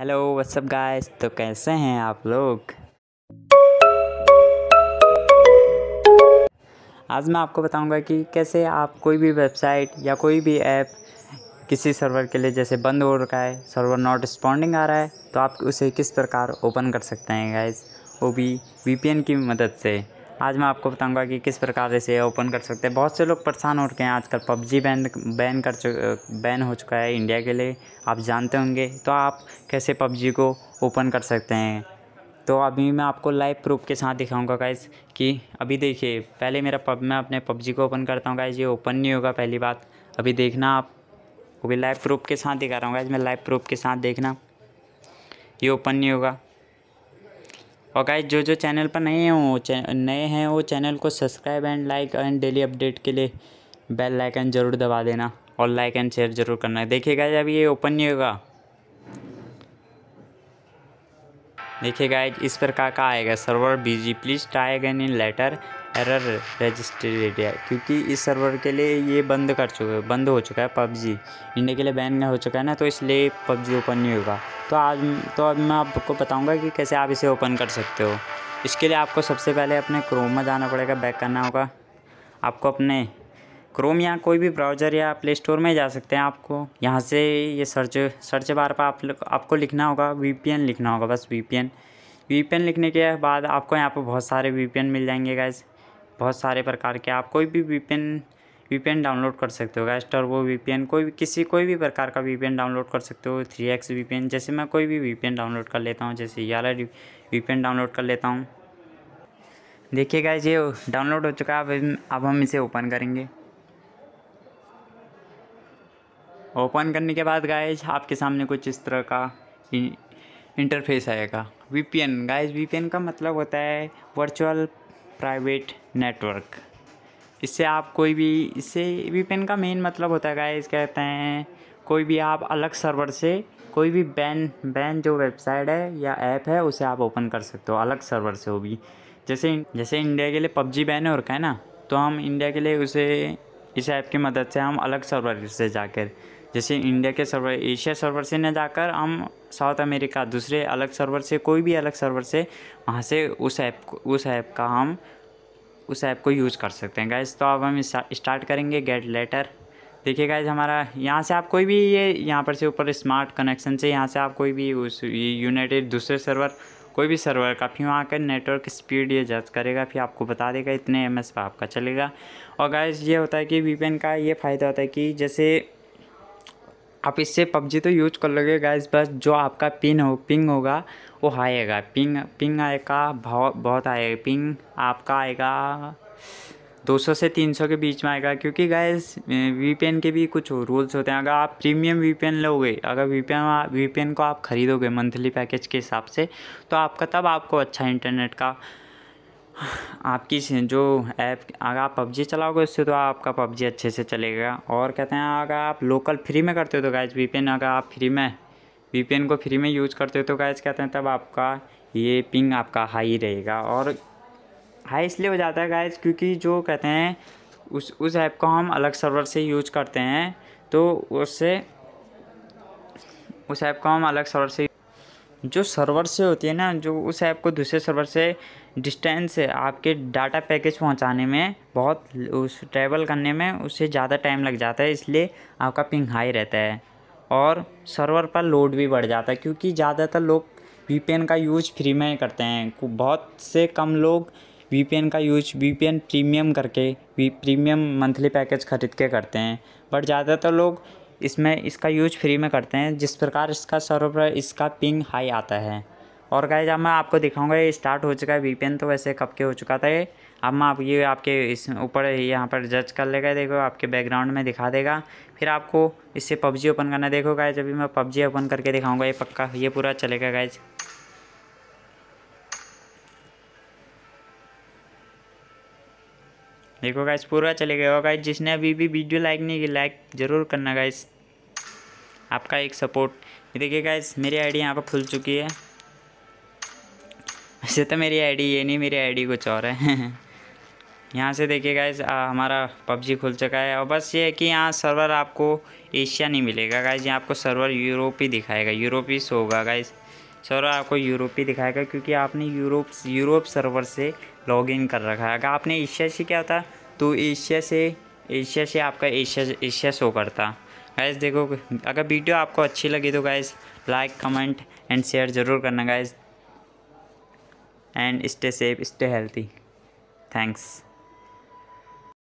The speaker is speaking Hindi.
हेलो व्हाट्सअप गाइस तो कैसे हैं आप लोग आज मैं आपको बताऊंगा कि कैसे आप कोई भी वेबसाइट या कोई भी ऐप किसी सर्वर के लिए जैसे बंद हो रखा है सर्वर नॉट रिस्पॉन्डिंग आ रहा है तो आप उसे किस प्रकार ओपन कर सकते हैं गाइस वो भी वीपीएन की मदद से आज मैं आपको बताऊंगा कि किस प्रकार से ओपन कर सकते हैं बहुत से लोग परेशान हो चुके हैं आजकल पबजी बैन बैन कर बैन हो चुका है इंडिया के लिए आप जानते होंगे तो आप कैसे पबजी को ओपन कर सकते हैं तो अभी मैं आपको लाइव प्रूफ के साथ दिखाऊंगा गाइज कि अभी देखिए पहले मेरा पब मैं अपने पबजी को ओपन करता हूँ गाइज ये ओपन नहीं होगा पहली बात अभी देखना आप वो भी लाइव प्रूफ के साथ दिखा रहा हूँ गाइज मैं लाइव प्रूफ के साथ देखना ये ओपन नहीं होगा और गाइज जो जो चैनल पर नए हैं वो नए हैं वो चैनल को subscribe and like and daily update के लिए बेल लाइकन ज़रूर दबा देना और लाइक एंड शेयर ज़रूर करना देखिए गाइज अब ये ओपन नहीं होगा देखिए गाइज इस प्रकार का आएगा server busy please try again in later error registered है क्योंकि इस सर्वर के लिए ये बंद कर चुके बंद हो चुका है पबजी इंडिया के लिए बैन हो चुका है ना तो इसलिए पबजी ओपन नहीं होगा तो आज तो अब मैं आपको बताऊंगा कि कैसे आप इसे ओपन कर सकते हो इसके लिए आपको सबसे पहले अपने क्रोम में जाना पड़ेगा बैक करना होगा आपको अपने क्रोम या कोई भी ब्राउज़र या प्ले स्टोर में जा सकते हैं आपको यहाँ से ये सर्च सर्च बार पर आप आपको लिखना होगा वी लिखना होगा बस वी वी लिखने के बाद आपको यहाँ पर बहुत सारे वी मिल जाएंगे गैस बहुत सारे प्रकार के आप कोई भी वी पी एन डाउनलोड कर सकते हो गेस्ट और वो वी कोई भी किसी कोई भी प्रकार का वी डाउनलोड कर सकते हो थ्री एक्स वी जैसे मैं कोई भी वी डाउनलोड कर लेता हूँ जैसे ग्यारह वी डाउनलोड कर लेता हूँ देखिए गाइज ये डाउनलोड हो चुका है अब अब हम इसे ओपन करेंगे ओपन करने के बाद गाइज आपके सामने कुछ इस तरह का इंटरफेस आएगा V P N guys V P N का मतलब होता है वर्चुअल प्राइवेट नेटवर्क इससे आप कोई भी इससे वीपीएन का मेन मतलब होता है गाइस कहते हैं कोई भी आप अलग सर्वर से कोई भी बैन बैन जो वेबसाइट है या ऐप है उसे आप ओपन कर सकते हो अलग सर्वर से वो भी जैसे जैसे इंडिया के लिए पबजी बैन है और क्या है ना तो हम इंडिया के लिए उसे इस ऐप की मदद से हम अलग सर्वर से जाकर जैसे इंडिया के सर्वर एशिया सर्वर से न जाकर हम साउथ अमेरिका दूसरे अलग सर्वर से कोई भी अलग सर्वर से वहाँ से उस ऐप को उस ऐप का हम उस ऐप को यूज़ कर सकते हैं गैस तो अब हम स्टार्ट करेंगे गेट लेटर देखिए गाइज हमारा यहाँ से आप कोई भी ये यहाँ पर से ऊपर स्मार्ट कनेक्शन से यहाँ से आप कोई भी उस यूनाइटेड दूसरे सर्वर कोई भी सर्वर का फिर वहाँ का नेटवर्क स्पीड ये जज करेगा फिर आपको बता देगा इतने एम एस पर आपका चलेगा और गाइज ये होता है कि वी का ये फ़ायदा होता है कि जैसे आप इससे पबजी तो यूज कर लोगे गाइस बस जो आपका पिन हो पिंग होगा वो आएगा पिंग पिंग आएगा बहुत बहुत आएगा पिंग आपका आएगा 200 से 300 के बीच में आएगा क्योंकि गैस वीपीएन के भी कुछ रूल्स होते हैं अगर आप प्रीमियम वीपीएन लोगे अगर वीपीएन वीपीएन को आप ख़रीदोगे मंथली पैकेज के हिसाब से तो आपका तब आपको अच्छा इंटरनेट का आपकी जो ऐप अगर आप पबजी चलाओगे उससे तो आपका पबजी अच्छे से चलेगा और कहते हैं अगर आप लोकल फ्री में करते हो तो गैज वी अगर आप फ्री में वी को फ्री में यूज करते हो तो गैज कहते हैं तब आपका ये पिंग आपका हाई रहेगा और हाई इसलिए हो जाता है गैज क्योंकि जो कहते हैं उस उस ऐप को हम अलग सर्वर से यूज करते हैं तो उससे उस ऐप को हम अलग सर्वर से जो सर्वर से होती है ना जो उस ऐप को दूसरे सर्वर से डिस्टेंस से आपके डाटा पैकेज पहुंचाने में बहुत उस ट्रैवल करने में उससे ज़्यादा टाइम लग जाता है इसलिए आपका पिंग हाई रहता है और सर्वर पर लोड भी बढ़ जाता है क्योंकि ज़्यादातर लोग वी का यूज फ्री में ही करते हैं बहुत से कम लोग वी का यूज वी प्रीमियम करके वी प्रीमियम मंथली पैकेज खरीद के करते हैं बट ज़्यादातर लोग इसमें इसका यूज फ्री में करते हैं जिस प्रकार इसका सर्वर इसका पिंग हाई आता है और गाइज अब मैं आपको दिखाऊंगा ये स्टार्ट हो चुका है वीपीएन तो वैसे कब के हो चुका था ये अब मैं आप ये आपके इस ऊपर यहाँ पर जज कर लेगा देखो आपके बैकग्राउंड में दिखा देगा फिर आपको इससे पबजी ओपन करना देखो गाइज अभी मैं पबजी ओपन करके दिखाऊंगा ये पक्का ये पूरा चलेगा गाइज देखो गाइस पूरा चले गया होगा जिसने अभी भी वीडियो लाइक नहीं की लाइक ज़रूर करना गाइस आपका एक सपोर्ट देखिए गाइज मेरी आईडी यहाँ पर खुल चुकी है वैसे तो मेरी आईडी ये नहीं मेरी आईडी कुछ और है यहाँ से देखिए गाइज हमारा पबजी खुल चुका है और बस ये है कि यहाँ सर्वर आपको एशिया नहीं मिलेगा गाइज यहाँ आपको सर्वर यूरोप ही दिखाएगा यूरोप ही होगा गाइज सर्वर आपको यूरोप ही दिखाएगा क्योंकि आपने यूरोप यूरोप सर्वर से लॉगिन कर रखा है अगर आपने एशिया से क्या होता तो एशिया से एशिया से आपका एशिया एशिया शो करता गाइस देखो अगर वीडियो आपको अच्छी लगी तो guys like comment and share ज़रूर करना guys and stay safe stay healthy thanks